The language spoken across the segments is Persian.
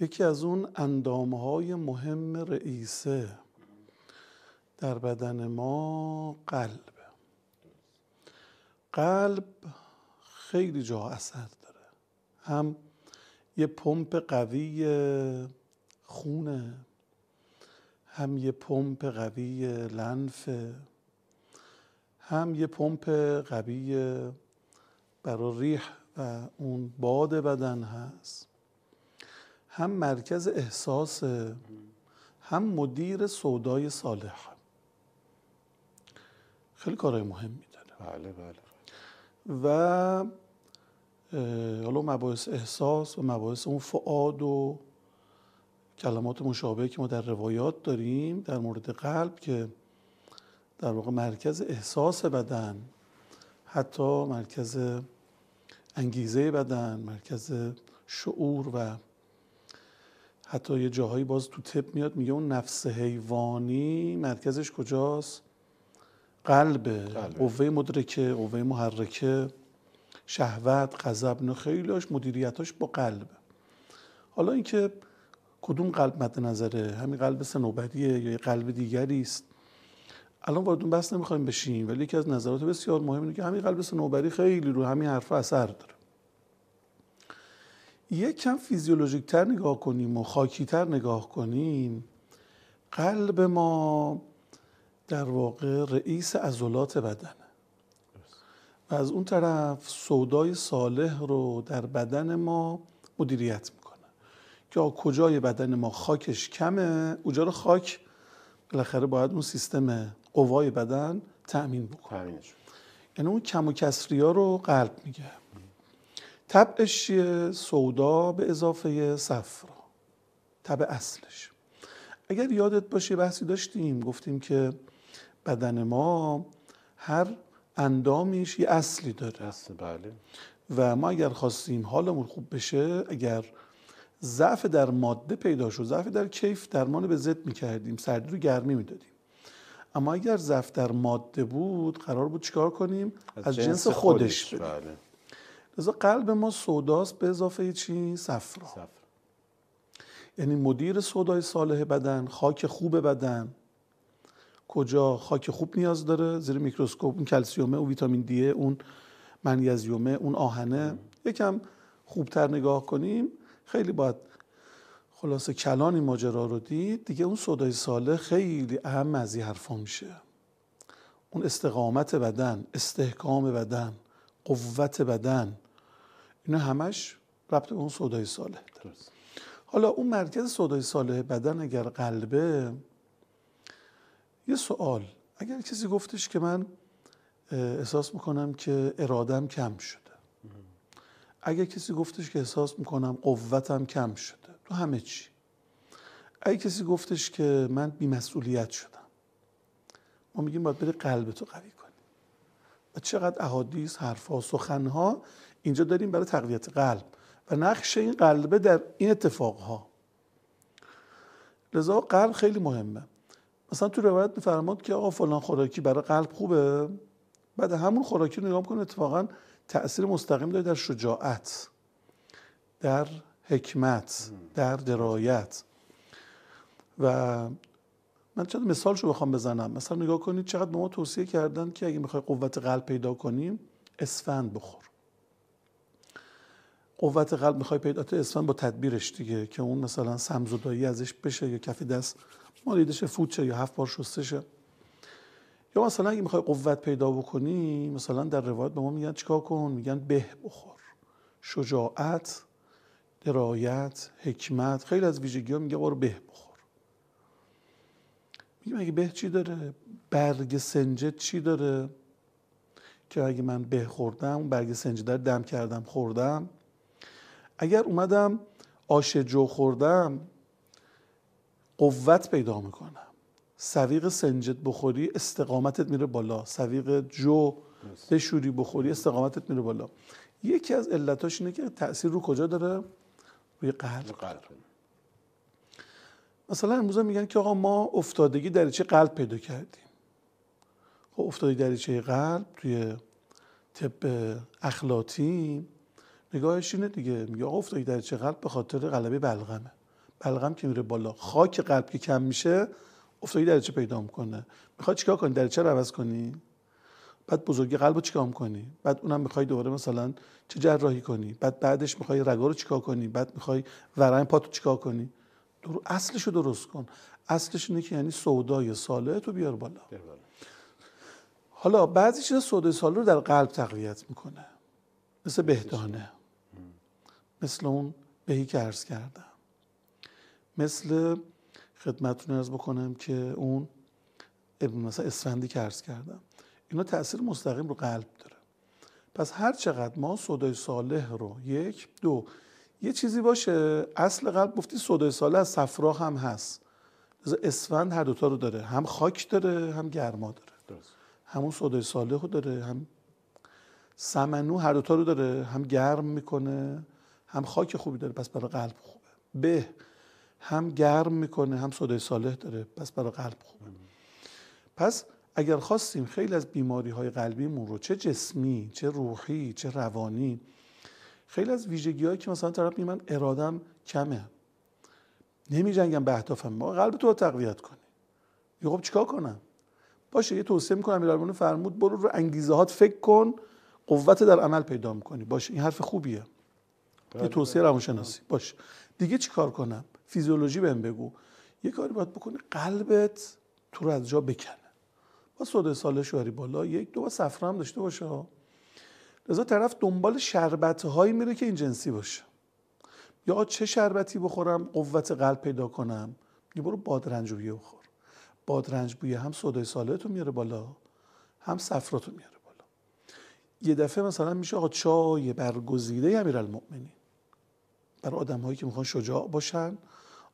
یکی از اون اندامهای مهم رئیسه در بدن ما قلب قلب خیلی جا اثر داره هم یه پمپ قوی خونه هم یه پمپ قوی لنفه هم یه پمپ قوی برای ریح و اون باد بدن هست هم مرکز احساس هم مدیر سودای صالح خیلی کارهای مهم داره بله بله و حالا مباحث احساس و مباحث اون فعاد و کلمات مشابهی که ما در روایات داریم در مورد قلب که در واقع مرکز احساس بدن حتی مرکز انگیزه بدن مرکز شعور و حتی یه جاهایی باز تو تپ میاد میگه اون نفس حیوانی مرکزش کجاست قلبه, قوه مدرکه قوه محرکه شهوت غضب نه خیلیاش مدیریتاش با قلب حالا اینکه کدوم قلب مد نظره همین قلب سنوبریه یا یه قلب دیگری است الان وارد اون بحث نمیخوایم بشیم ولی یکی از نظرات بسیار مهم اینه که همین قلب سنوبری خیلی رو همین حرف اثر داره یک کم تر نگاه کنیم و خاکیتر نگاه کنیم قلب ما در واقع رئیس عضلات بدن و از اون طرف سودای صالح رو در بدن ما مدیریت میکنه که کجای بدن ما خاکش کمه اونجا رو خاک بالاخره باید اون سیستم قوای بدن تأمین بکنه یعنی اون کم و کسری ها رو قلب میگه تبعش چیه سودا به اضافه صفرا تبع اصلش اگر یادت باشه بحثی داشتیم گفتیم که بدن ما هر اندامیش یه اصلی داره اصل بله و ما اگر خواستیم حالمون خوب بشه اگر ضعف در ماده پیدا شد ضعف در کیف درمان به ضد میکردیم سردی رو گرمی میدادیم اما اگر ضعف در ماده بود قرار بود چیکار کنیم از, جنس, خودش, خودش بله. لذا قلب ما سوداست به اضافه چی؟ صفرا یعنی مدیر سودای صالح بدن خاک خوب بدن کجا خاک خوب نیاز داره زیر میکروسکوپ اون کلسیومه اون ویتامین دیه اون منیزیومه اون آهنه یکم خوبتر نگاه کنیم خیلی باید خلاصه کلان این ماجرا رو دید دیگه اون صدای ساله خیلی اهم از این حرفا میشه اون استقامت بدن استحکام بدن قوت بدن اینا همش ربط اون سودای ساله. درست. حالا اون مرکز سودای ساله بدن اگر قلبه یه سوال اگر کسی گفتش که من احساس میکنم که ارادم کم شده اگر کسی گفتش که احساس میکنم قوتم کم شده تو همه چی اگر کسی گفتش که من بیمسئولیت شدم ما میگیم باید بری قلبتو قوی کنیم. و چقدر احادیث حرفها سخنها اینجا داریم برای تقویت قلب و نقش این قلبه در این اتفاقها لذا قلب خیلی مهمه مثلا تو روایت میفرماد که آقا فلان خوراکی برای قلب خوبه بعد همون خوراکی رو نگاه کنه اتفاقا تاثیر مستقیم داره در شجاعت در حکمت در درایت و من چند مثالشو بخوام بزنم مثلا نگاه کنید چقدر به ما توصیه کردن که اگه میخوای قوت قلب پیدا کنیم اسفند بخور قوت قلب میخوای پیدا تو اسفن با تدبیرش دیگه که اون مثلا سمزدایی ازش بشه یا کف دست مالیدش فوت شه یا هفت بار شسته شه یا مثلا اگه میخوای قوت پیدا بکنی مثلا در روایت به ما میگن چیکار کن میگن به بخور شجاعت درایت حکمت خیلی از ویژگی ها میگه برو آره به بخور میگه اگه به چی داره برگ سنجه چی داره که اگه من به خوردم برگ سنجد در دم کردم خوردم اگر اومدم آش جو خوردم قوت پیدا میکنم سویق سنجت بخوری استقامتت میره بالا سویق جو بشوری بخوری استقامتت میره بالا یکی از علتاش اینه که تاثیر رو کجا داره روی قلب, قلب. مثلا امروز میگن که آقا ما افتادگی دریچه قلب پیدا کردیم خب افتادگی دریچه قلب توی طب اخلاطی نگاهش اینه دیگه میگه افتایی در چه قلب به خاطر غلبه بلغمه بلغم که میره بالا خاک قلب که کم میشه افتادی چه پیدا میکنه میخوای چیکار کنی در رو عوض کنی بعد بزرگی قلبو رو چیکار کنی بعد اونم میخوای دوباره مثلا چه جراحی کنی بعد بعدش میخوای رگا رو چیکار کنی بعد میخوای ورم پاتو چیکار کنی درو... اصلش رو درست کن اصلش اینه که یعنی سودای ساله تو بیار بالا حالا بعضی چیزا سودای ساله رو در قلب تقویت میکنه مثل بهدانه مثل اون بهی که عرض کردم مثل خدمتتون ارز بکنم که اون مثلا اسفندی که عرض کردم اینا تاثیر مستقیم رو قلب داره پس هر چقدر ما صدای صالح رو یک دو یه چیزی باشه اصل قلب گفتی صدای صالح از هم هست اسفند هر دوتا رو داره هم خاک داره هم گرما داره درست. همون صدای صالح رو داره هم سمنو هر دوتا رو داره هم گرم میکنه هم خاک خوبی داره پس برای قلب خوبه به هم گرم میکنه هم صدای صالح داره پس برای قلب خوبه پس اگر خواستیم خیلی از بیماری های قلبیمون رو چه جسمی چه روحی چه روانی خیلی از ویژگی هایی که مثلا طرف من ارادم کمه نمی جنگم به اهدافم ما قلب تو رو تقویت کنی یه خب چیکار کنم باشه یه توصیه میکنم امیرالمومنین فرمود برو رو انگیزه هات فکر کن قوت در عمل پیدا میکنی باشه این حرف خوبیه یه بله، توصیه بله. روانشناسی باش دیگه چیکار کنم فیزیولوژی بهم بگو یه کاری باید بکنه قلبت تو رو از جا بکنه با سوده ساله شواری بالا یک دو با صفرا هم داشته باشه لذا طرف دنبال شربت هایی میره که این جنسی باشه یا چه شربتی بخورم قوت قلب پیدا کنم یه برو بادرنج بویه بخور بادرنج بویه هم صدای ساله تو میاره بالا هم سفراتو میاره بالا یه دفعه مثلا میشه آقا چای برگزیده امیرالمؤمنین برای آدم هایی که میخوان شجاع باشن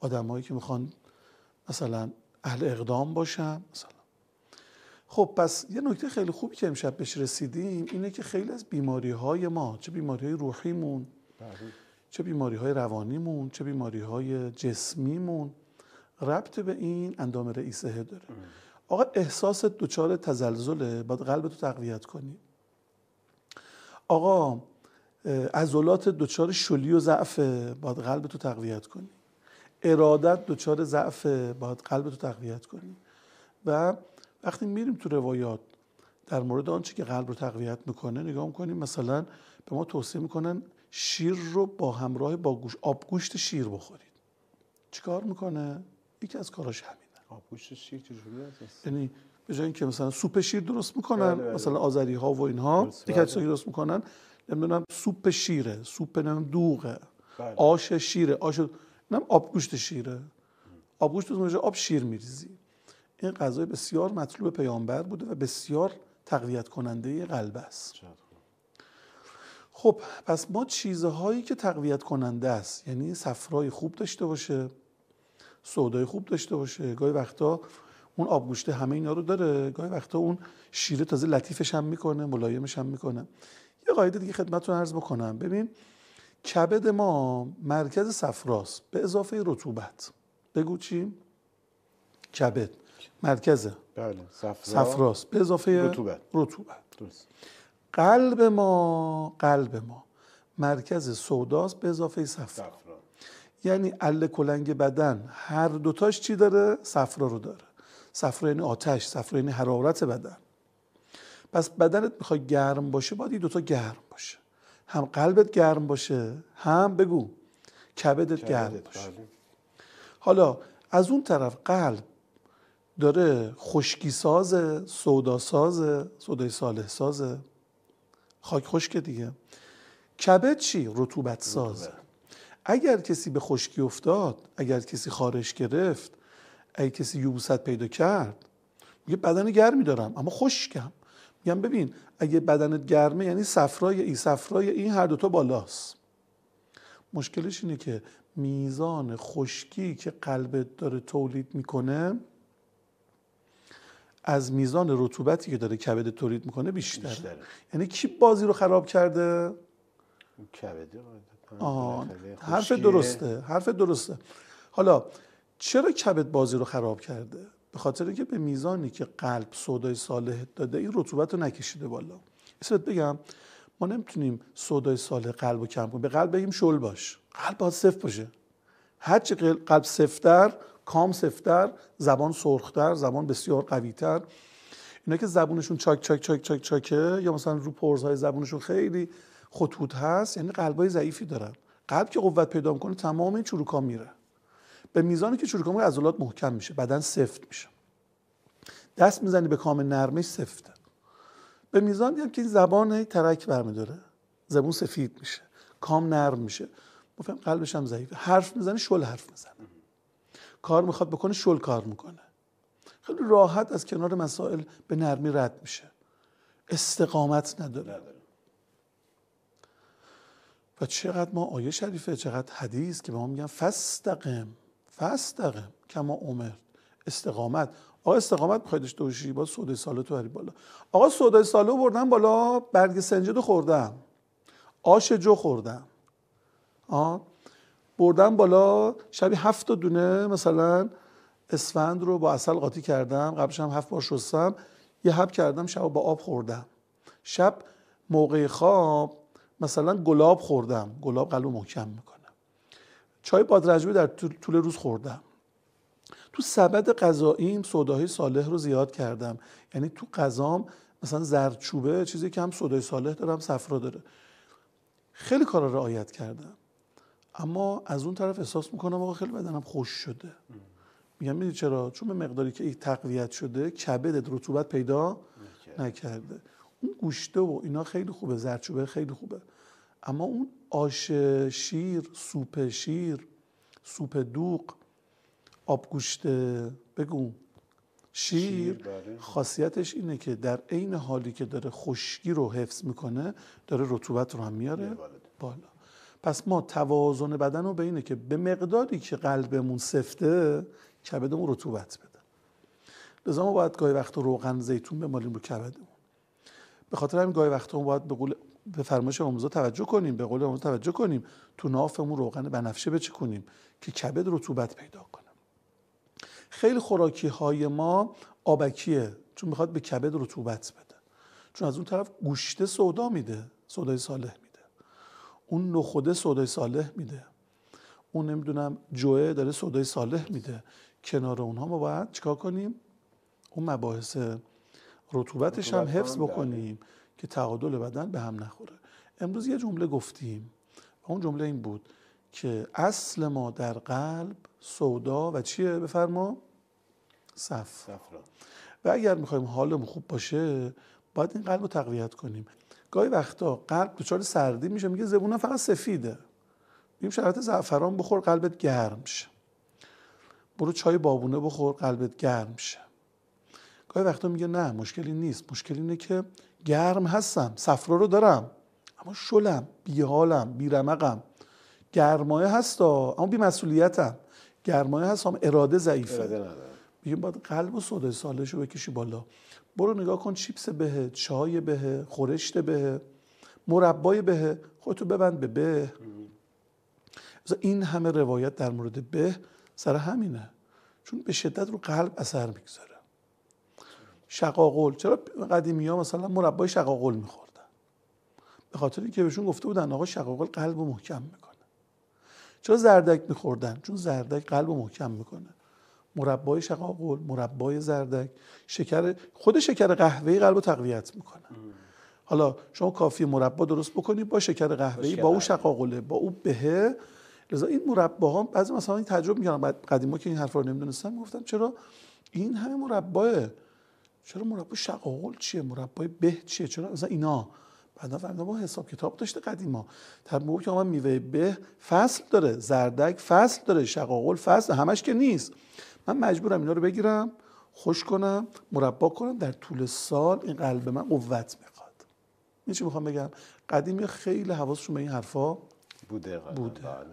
آدم هایی که میخوان مثلا اهل اقدام باشن مثلا خب پس یه نکته خیلی خوبی که امشب بهش رسیدیم اینه که خیلی از بیماری های ما چه بیماری های روحیمون چه بیماری های روانیمون چه بیماری های جسمیمون ربط به این اندام رئیسه داره آقا احساس دوچار تزلزله باید قلب تو تقویت کنی آقا عضلات دچار شلی و ضعف باید قلب تو تقویت کنی ارادت دچار ضعف باید قلب تو تقویت کنی و وقتی میریم تو روایات در مورد آنچه که قلب رو تقویت میکنه نگاه میکنیم مثلا به ما توصیه میکنن شیر رو با همراه با گوش آبگوشت شیر بخورید چیکار میکنه یکی از کاراش همینه آبگوشت شیر چجوری یعنی به جای اینکه مثلا سوپ شیر درست میکنن بله، بله. مثلا آذری ها و اینها درست بله. میکنن نمیدونم سوپ شیره سوپ نم دوغه بله. آش شیره آش نم آبگوشت شیره آبگوشت تو آب شیر میریزی این غذای بسیار مطلوب پیامبر بوده و بسیار تقویت کننده قلب است خب پس ما چیزهایی که تقویت کننده است یعنی سفرای خوب داشته باشه سودای خوب داشته باشه گاهی وقتا اون آبگوشته همه اینا رو داره گاهی وقتا اون شیره تازه لطیفش هم میکنه ملایمش هم میکنه یه قایده دیگه خدمتتون عرض بکنم ببین کبد ما مرکز صفراست به اضافه رطوبت بگو چی کبد مرکز بله به اضافه رطوبت رطوبت قلب ما قلب ما مرکز سوداست به اضافه صفرا, یعنی ال کلنگ بدن هر دوتاش چی داره صفرا رو داره صفرا یعنی آتش صفرا یعنی حرارت بدن پس بدنت میخواد گرم باشه باید دوتا گرم باشه هم قلبت گرم باشه هم بگو کبدت گرم بله. باشه حالا از اون طرف قلب داره خشکی سازه سودا سازه سودای صالح سازه خاک خشکه دیگه کبد چی؟ رطوبت سازه اگر کسی به خشکی افتاد اگر کسی خارش گرفت اگر کسی یوبوست پیدا کرد میگه بدن گرمی دارم اما خشکم میگم ببین اگه بدنت گرمه یعنی صفرای این صفرای این هر دوتا بالاست مشکلش اینه که میزان خشکی که قلبت داره تولید میکنه از میزان رطوبتی که داره کبد تولید میکنه بیشتره. یعنی کی بازی رو خراب کرده حرف درسته حرف درسته حالا چرا کبد بازی رو خراب کرده به خاطر اینکه به میزانی که قلب سودای صالح داده این رطوبت رو نکشیده بالا اسمت بگم ما نمیتونیم سودای صالح قلب رو کم کنیم به قلب بگیم شل باش قلب باید صفت باشه هرچی قلب سفتر کام سفتر زبان سرختر زبان بسیار قویتر اینا که زبونشون چاک چاک چاک چاک چاکه یا مثلا رو پرزهای زبونشون خیلی خطوط هست یعنی قلبای ضعیفی دارن قلب که قوت پیدا میکنه تمام این چروکا میره به میزانی که چروکامون عضلات محکم میشه بدن سفت میشه دست میزنی به کام نرمش سفته به میزانی هم که این زبان ترک برمیداره زبون سفید میشه کام نرم میشه مفهم قلبش هم ضعیفه حرف میزنه شل حرف میزنه کار میخواد بکنه شل کار میکنه خیلی راحت از کنار مسائل به نرمی رد میشه استقامت نداره و چقدر ما آیه شریفه چقدر حدیث که به ما میگن فستقم دقه کما عمر استقامت آقا استقامت میخواید داشته باشی با سودای سالو تو بری بالا آقا سودای سالو بردم بالا برگ سنجدو خوردم آش جو خوردم بردم بالا شبی هفت دونه مثلا اسفند رو با اصل قاطی کردم قبلش هم هفت بار شستم یه حب کردم شب با آب خوردم شب موقع خواب مثلا گلاب خوردم گلاب قلو محکم میکنه چای بادرجبی در طول روز خوردم تو سبد غذاییم صداهای صالح رو زیاد کردم یعنی تو غذام مثلا زردچوبه چیزی که هم صدای صالح دارم صفرا داره خیلی کارا رعایت کردم اما از اون طرف احساس میکنم آقا خیلی بدنم خوش شده میگم میدید چرا چون به مقداری که تقویت شده کبدت رطوبت پیدا نکرده اون گوشته و اینا خیلی خوبه زردچوبه خیلی خوبه اما اون آش شیر سوپ شیر سوپ دوغ آبگوشت بگو شیر بله. خاصیتش اینه که در عین حالی که داره خشکی رو حفظ میکنه داره رطوبت رو هم میاره بالا پس ما توازن بدن رو به اینه که به مقداری که قلبمون سفته کبدمون رطوبت بده لذا ما باید گاهی وقت روغن زیتون بمالیم رو کبدمون به خاطر همین گاهی وقت ما باید به قول به فرمایش آموزا توجه کنیم به قول آموزا توجه کنیم تو نافمون روغن بنفشه بچکونیم که کبد رطوبت پیدا کنه خیلی خوراکی های ما آبکیه چون میخواد به کبد رطوبت بده چون از اون طرف گوشته سودا میده سودای صالح میده اون نخوده سودای صالح میده اون نمیدونم جوه داره سودای صالح میده کنار اونها ما باید چیکار کنیم اون مباحث رطوبتش هم حفظ بکنیم بله. که تعادل بدن به هم نخوره امروز یه جمله گفتیم و اون جمله این بود که اصل ما در قلب سودا و چیه بفرما صفرا و اگر میخوایم حالمون خوب باشه باید این قلب رو تقویت کنیم گاهی وقتا قلب دچار سردی میشه میگه زبونم فقط سفیده مییم شربت زعفران بخور قلبت گرم شه برو چای بابونه بخور قلبت گرم شه گاهی وقتا میگه نه مشکلی نیست مشکل اینه که گرم هستم صفرا رو دارم اما شلم بیحالم بیرمقم گرمایه هستا اما بیمسئولیتم گرمایه هست اراده ضعیفه میگه باید قلب و صدای سالش رو بکشی بالا برو نگاه کن چیپس بهه چای بهه خورشت به مربای به خودتو ببند به به این همه روایت در مورد به سر همینه چون به شدت رو قلب اثر میگذاره شقاقل چرا قدیمی ها مثلا مربای شقاقل میخوردن به خاطر اینکه بهشون گفته بودن آقا شقاقل قلب و محکم میکنه چرا زردک میخوردن چون زردک قلب و محکم میکنه مربای شقاقل مربای زردک شکر خود شکر قهوه‌ای قلب تقویت میکنه حالا شما کافی مربا درست بکنی با شکر قهوه‌ای با اون شقاقله با اون بهه لذا این مرباها بعضی مثلا این تجربه میکنن بعد قدیما که این حرفا رو دونستم گفتم چرا این همه مرباه چرا مربای شقاقل چیه مربای به چیه چرا مثلا اینا بعدا فردا با حساب کتاب داشته قدیما میگه که من میوه به فصل داره زردک فصل داره شقاقل فصل همش که نیست من مجبورم اینا رو بگیرم خوش کنم مربا کنم در طول سال این قلب من قوت میخواد این چی میخوام بگم قدیم خیلی حواسشون به این حرفا بوده, بوده. بله.